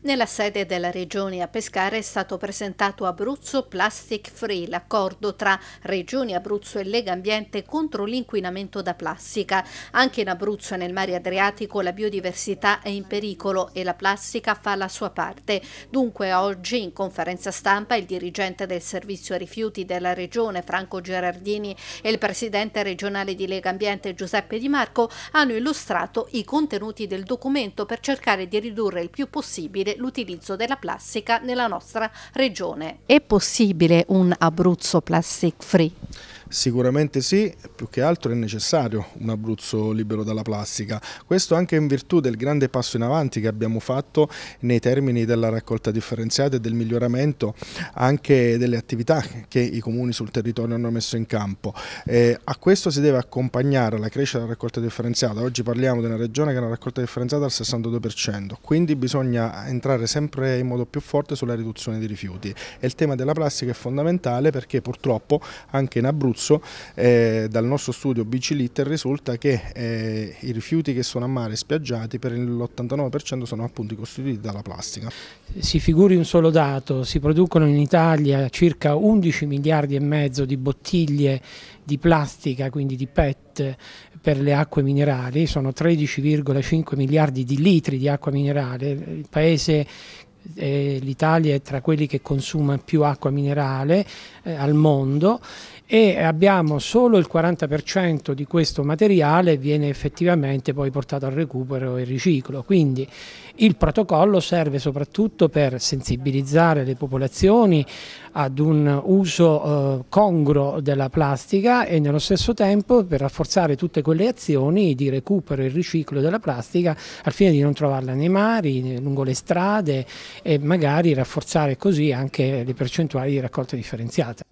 Nella sede della Regione a Pescara è stato presentato Abruzzo Plastic Free, l'accordo tra Regione Abruzzo e Lega Ambiente contro l'inquinamento da plastica. Anche in Abruzzo e nel mare Adriatico la biodiversità è in pericolo e la plastica fa la sua parte. Dunque oggi in conferenza stampa il dirigente del servizio rifiuti della Regione Franco Gerardini e il presidente regionale di Lega Ambiente Giuseppe Di Marco hanno illustrato i contenuti del documento per cercare di ridurre il più possibile garantire l'utilizzo della plastica nella nostra regione. È possibile un Abruzzo plastic free? Sicuramente sì, più che altro è necessario un Abruzzo libero dalla plastica, questo anche in virtù del grande passo in avanti che abbiamo fatto nei termini della raccolta differenziata e del miglioramento anche delle attività che i comuni sul territorio hanno messo in campo. Eh, a questo si deve accompagnare la crescita della raccolta differenziata, oggi parliamo di una regione che ha una raccolta differenziata al 62%, quindi bisogna entrare sempre in modo più forte sulla riduzione dei rifiuti e il tema della plastica è fondamentale perché purtroppo anche in Abruzzo Abruzzo, eh, dal nostro studio BC Litter risulta che eh, i rifiuti che sono a mare spiaggiati per l'89% sono appunto costituiti dalla plastica. Si figuri un solo dato, si producono in Italia circa 11 miliardi e mezzo di bottiglie di plastica, quindi di PET per le acque minerali, sono 13,5 miliardi di litri di acqua minerale, il paese eh, l'Italia è tra quelli che consuma più acqua minerale eh, al mondo e abbiamo solo il 40% di questo materiale viene effettivamente poi portato al recupero e riciclo. Quindi il protocollo serve soprattutto per sensibilizzare le popolazioni ad un uso eh, congruo della plastica e nello stesso tempo per rafforzare tutte quelle azioni di recupero e riciclo della plastica al fine di non trovarla nei mari, lungo le strade e magari rafforzare così anche le percentuali di raccolta differenziata.